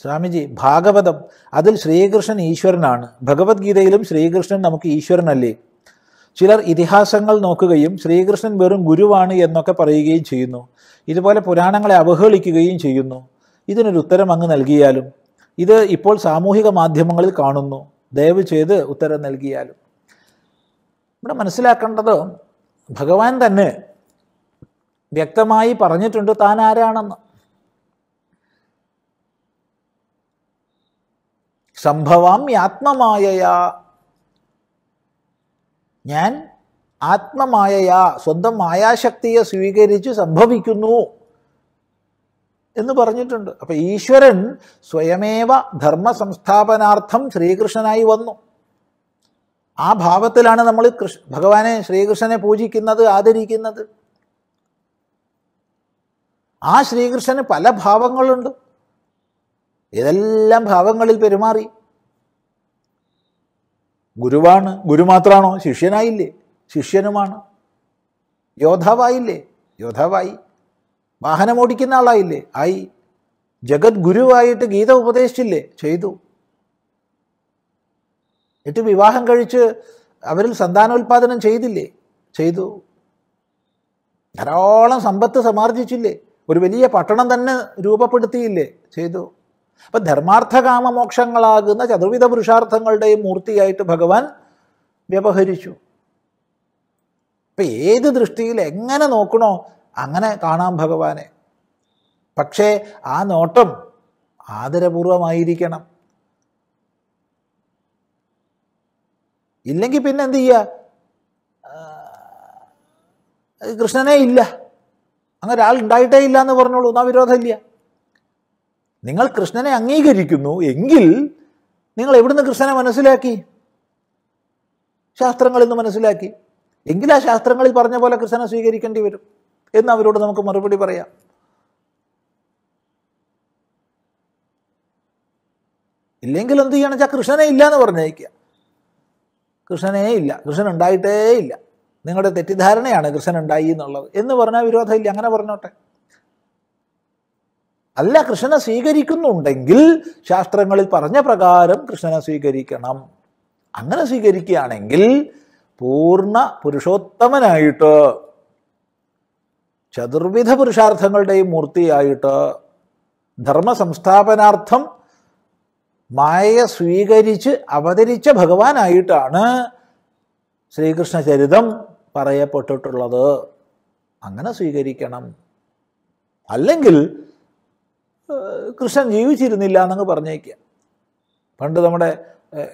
സ്വാമിജി ഭാഗവതം അതിൽ ശ്രീകൃഷ്ണൻ ഈശ്വരനാണ് ഭഗവത്ഗീതയിലും ശ്രീകൃഷ്ണൻ നമുക്ക് ഈശ്വരനല്ലേ ചിലർ ഇതിഹാസങ്ങൾ നോക്കുകയും ശ്രീകൃഷ്ണൻ വെറും ഗുരുവാണ് എന്നൊക്കെ പറയുകയും ചെയ്യുന്നു ഇതുപോലെ പുരാണങ്ങളെ അവഹേളിക്കുകയും ചെയ്യുന്നു ഇതിനൊരു ഉത്തരം അങ്ങ് നൽകിയാലും ഇത് ഇപ്പോൾ സാമൂഹിക മാധ്യമങ്ങളിൽ കാണുന്നു ദയവ് ചെയ്ത് ഉത്തരം നൽകിയാലും ഇവിടെ മനസ്സിലാക്കേണ്ടത് ഭഗവാൻ തന്നെ വ്യക്തമായി പറഞ്ഞിട്ടുണ്ട് താൻ ആരാണെന്ന് സംഭവാം ആത്മമായയാ ഞാൻ ആത്മമായയാ സ്വന്തം മായാശക്തിയെ സ്വീകരിച്ച് സംഭവിക്കുന്നു എന്ന് പറഞ്ഞിട്ടുണ്ട് അപ്പം ഈശ്വരൻ സ്വയമേവ ധർമ്മ സംസ്ഥാപനാർത്ഥം ശ്രീകൃഷ്ണനായി വന്നു ആ ഭാവത്തിലാണ് നമ്മൾ കൃഷ് ഭഗവാനെ ശ്രീകൃഷ്ണനെ പൂജിക്കുന്നത് ആദരിക്കുന്നത് ആ ശ്രീകൃഷ്ണന് പല ഭാവങ്ങളുണ്ട് ഇതെല്ലാം ഭാവങ്ങളിൽ പെരുമാറി ഗുരുവാണ് ഗുരു മാത്രമാണോ ശിഷ്യനായില്ലേ ശിഷ്യനുമാണ് യോദ്ധാവായില്ലേ യോദ്ധാവായി വാഹനമോടിക്കുന്ന ആളായില്ലേ ആയി ജഗദ്ഗുരുവായിട്ട് ഗീത ഉപദേശിച്ചില്ലേ ചെയ്തു എന്നിട്ട് വിവാഹം കഴിച്ച് അവരിൽ സന്താനോൽപാദനം ചെയ്തില്ലേ ചെയ്തു ധാരാളം സമ്പത്ത് സമാർജിച്ചില്ലേ ഒരു വലിയ പട്ടണം തന്നെ രൂപപ്പെടുത്തിയില്ലേ ചെയ്തു അപ്പം മോക്ഷങ്ങളാകുന്ന ചതുർവിധ പുരുഷാർത്ഥങ്ങളുടെയും മൂർത്തിയായിട്ട് ഭഗവാൻ വ്യവഹരിച്ചു ഇപ്പം ഏത് ദൃഷ്ടിയിൽ എങ്ങനെ നോക്കണോ അങ്ങനെ കാണാം ഭഗവാനെ പക്ഷേ ആ നോട്ടം ആദരപൂർവമായിരിക്കണം ഇല്ലെങ്കിൽ പിന്നെ എന്ത് ചെയ്യുക കൃഷ്ണനെ ഇല്ല അങ്ങനെ ഒരാൾ ഉണ്ടായിട്ടേ ഇല്ല എന്ന് പറഞ്ഞോളൂ എന്നാ വിരോധമില്ല നിങ്ങൾ കൃഷ്ണനെ അംഗീകരിക്കുന്നു എങ്കിൽ നിങ്ങൾ എവിടുന്ന് കൃഷ്ണനെ മനസ്സിലാക്കി ശാസ്ത്രങ്ങളിൽ നിന്ന് മനസ്സിലാക്കി എങ്കിൽ ആ ശാസ്ത്രങ്ങളിൽ പറഞ്ഞ പോലെ കൃഷ്ണനെ സ്വീകരിക്കേണ്ടി വരും എന്ന് അവരോട് നമുക്ക് മറുപടി പറയാം ഇല്ലെങ്കിൽ എന്ത് ചെയ്യണം വെച്ചാൽ കൃഷ്ണനെ ഇല്ല എന്ന് പറഞ്ഞേക്കാം കൃഷ്ണനേ ഇല്ല കൃഷ്ണൻ ഉണ്ടായിട്ടേ ഇല്ല നിങ്ങളുടെ തെറ്റിദ്ധാരണയാണ് കൃഷ്ണൻ ഉണ്ടായി എന്നുള്ളത് എന്ന് പറഞ്ഞാൽ വിരോധമില്ല അങ്ങനെ പറഞ്ഞോട്ടെ അല്ല കൃഷ്ണനെ സ്വീകരിക്കുന്നുണ്ടെങ്കിൽ ശാസ്ത്രങ്ങളിൽ പറഞ്ഞ പ്രകാരം കൃഷ്ണനെ സ്വീകരിക്കണം അങ്ങനെ സ്വീകരിക്കുകയാണെങ്കിൽ പൂർണ്ണ പുരുഷോത്തമനായിട്ട് ചതുർവിധ പുരുഷാർത്ഥങ്ങളുടെയും മൂർത്തിയായിട്ട് ധർമ്മ സംസ്ഥാപനാർത്ഥം മായയെ സ്വീകരിച്ച് അവതരിച്ച ഭഗവാനായിട്ടാണ് ശ്രീകൃഷ്ണ ചരിതം പറയപ്പെട്ടിട്ടുള്ളത് അങ്ങനെ സ്വീകരിക്കണം അല്ലെങ്കിൽ കൃഷ്ണൻ ജീവിച്ചിരുന്നില്ല എന്നങ്ങ് പറഞ്ഞേക്കുക പണ്ട് നമ്മുടെ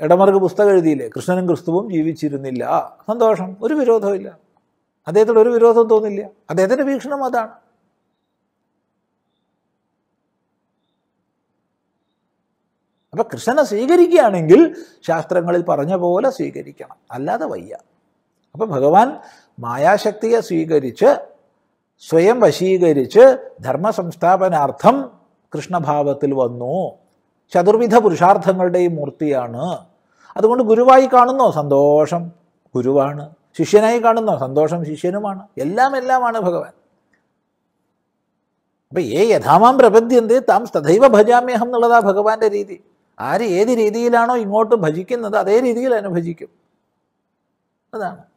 ഇടമറുക പുസ്തകം എഴുതിയില്ലേ കൃഷ്ണനും ക്രിസ്തുവും ജീവിച്ചിരുന്നില്ല സന്തോഷം ഒരു വിരോധമില്ല അദ്ദേഹത്തോട് ഒരു വിരോധം തോന്നില്ല അദ്ദേഹത്തിൻ്റെ വീക്ഷണം അതാണ് അപ്പൊ കൃഷ്ണനെ സ്വീകരിക്കുകയാണെങ്കിൽ ശാസ്ത്രങ്ങളിൽ പറഞ്ഞ പോലെ സ്വീകരിക്കണം അല്ലാതെ വയ്യ അപ്പൊ ഭഗവാൻ മായാശക്തിയെ സ്വീകരിച്ച് സ്വയം വശീകരിച്ച് ധർമ്മ സംസ്ഥാപനാർത്ഥം കൃഷ്ണഭാവത്തിൽ വന്നു ചതുർവിധ പുരുഷാർത്ഥങ്ങളുടെയും മൂർത്തിയാണ് അതുകൊണ്ട് ഗുരുവായി കാണുന്നോ സന്തോഷം ഗുരുവാണ് ശിഷ്യനായി കാണുന്നോ സന്തോഷം ശിഷ്യനുമാണ് എല്ലാം എല്ലാമാണ് ഭഗവാൻ അപ്പം ഏ യഥാമാം പ്രപദ്യന്തേ താം തഥൈവ ഭജാമ്യഹം എന്നുള്ളതാ ഭഗവാന്റെ രീതി ആര് ഏത് രീതിയിലാണോ ഇങ്ങോട്ട് ഭജിക്കുന്നത് അതേ രീതിയിൽ അനുഭജിക്കും അതാണ്